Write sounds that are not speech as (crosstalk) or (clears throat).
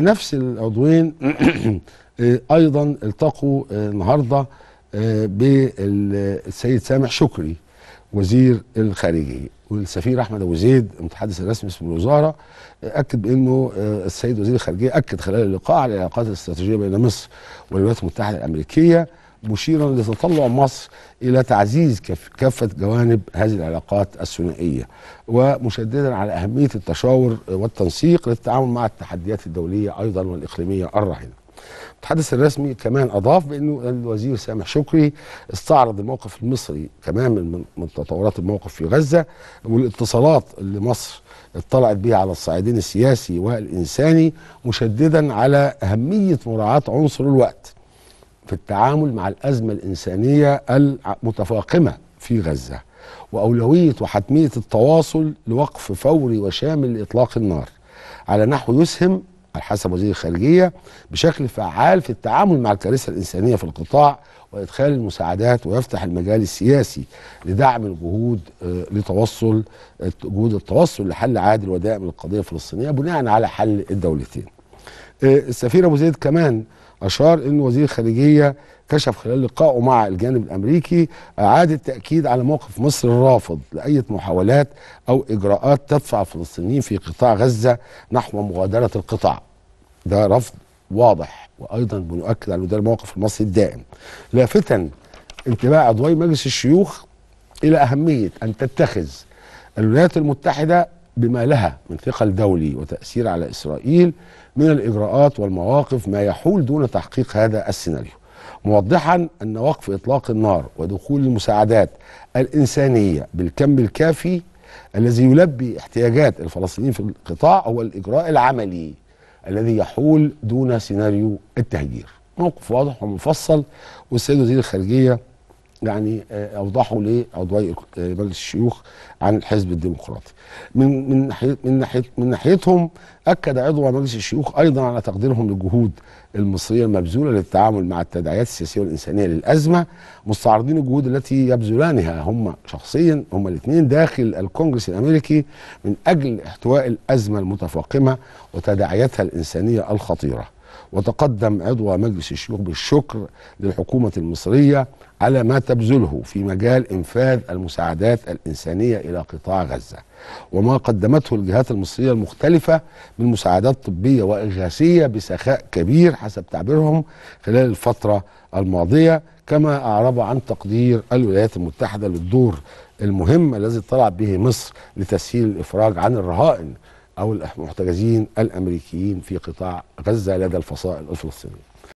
نفس العضوين (clears throat) آه، ايضا التقوا آه، النهارده آه، بالسيد سامح شكري وزير الخارجيه والسفير احمد ابو زيد المتحدث الرسمي باسم الوزاره اكد بانه السيد وزير الخارجيه اكد خلال اللقاء على العلاقات الاستراتيجيه بين مصر والولايات المتحده الامريكيه مشيرا لتطلع مصر الى تعزيز كافه جوانب هذه العلاقات الثنائيه ومشددا على اهميه التشاور والتنسيق للتعامل مع التحديات الدوليه ايضا والاقليميه الراهنه. المتحدث الرسمي كمان اضاف بانه الوزير سامح شكري استعرض الموقف المصري كمان من, من تطورات الموقف في غزه والاتصالات اللي مصر اطلعت بها على الصعيدين السياسي والانساني مشددا على اهميه مراعاه عنصر الوقت. في التعامل مع الأزمة الإنسانية المتفاقمة في غزة وأولوية وحتمية التواصل لوقف فوري وشامل لإطلاق النار على نحو يسهم على حسب وزير الخارجية بشكل فعال في التعامل مع الكارثة الإنسانية في القطاع وإدخال المساعدات ويفتح المجال السياسي لدعم الجهود آه، لتوصل آه، جهود التوصل لحل عادل ودائم للقضية الفلسطينية بناء على حل الدولتين آه، السفير أبو زيد كمان أشار أن وزير الخارجية كشف خلال لقائه مع الجانب الأمريكي أعاد التأكيد على موقف مصر الرافض لأي محاولات أو إجراءات تدفع الفلسطينيين في قطاع غزة نحو مغادرة القطاع ده رفض واضح وأيضا بنؤكد على ده الموقف المصري الدائم لافتا انتباه عضوي مجلس الشيوخ إلى أهمية أن تتخذ الولايات المتحدة بما لها من ثقل دولي وتأثير على إسرائيل من الإجراءات والمواقف ما يحول دون تحقيق هذا السيناريو موضحا أن وقف إطلاق النار ودخول المساعدات الإنسانية بالكم الكافي الذي يلبي احتياجات الفلسطينيين في القطاع هو الإجراء العملي الذي يحول دون سيناريو التهجير موقف واضح ومفصل والسيد وزير الخارجية يعني آه، اوضحوا لعضوي آه، مجلس الشيوخ عن الحزب الديمقراطي. من من ناحيه من ناحيه من ناحيتهم اكد عضو مجلس الشيوخ ايضا على تقديرهم للجهود المصريه المبذوله للتعامل مع التداعيات السياسيه والانسانيه للازمه مستعرضين الجهود التي يبذلانها هم شخصيا هم الاثنين داخل الكونجرس الامريكي من اجل احتواء الازمه المتفاقمه وتداعياتها الانسانيه الخطيره. وتقدم عضو مجلس الشيوخ بالشكر للحكومة المصرية على ما تبذله في مجال إنفاذ المساعدات الإنسانية إلى قطاع غزة وما قدمته الجهات المصرية المختلفة من مساعدات طبية وإغاثية بسخاء كبير حسب تعبيرهم خلال الفترة الماضية كما أعرب عن تقدير الولايات المتحدة للدور المهم الذي طلع به مصر لتسهيل الإفراج عن الرهائن أو المحتجزين الأمريكيين في قطاع غزة لدى الفصائل الفلسطينية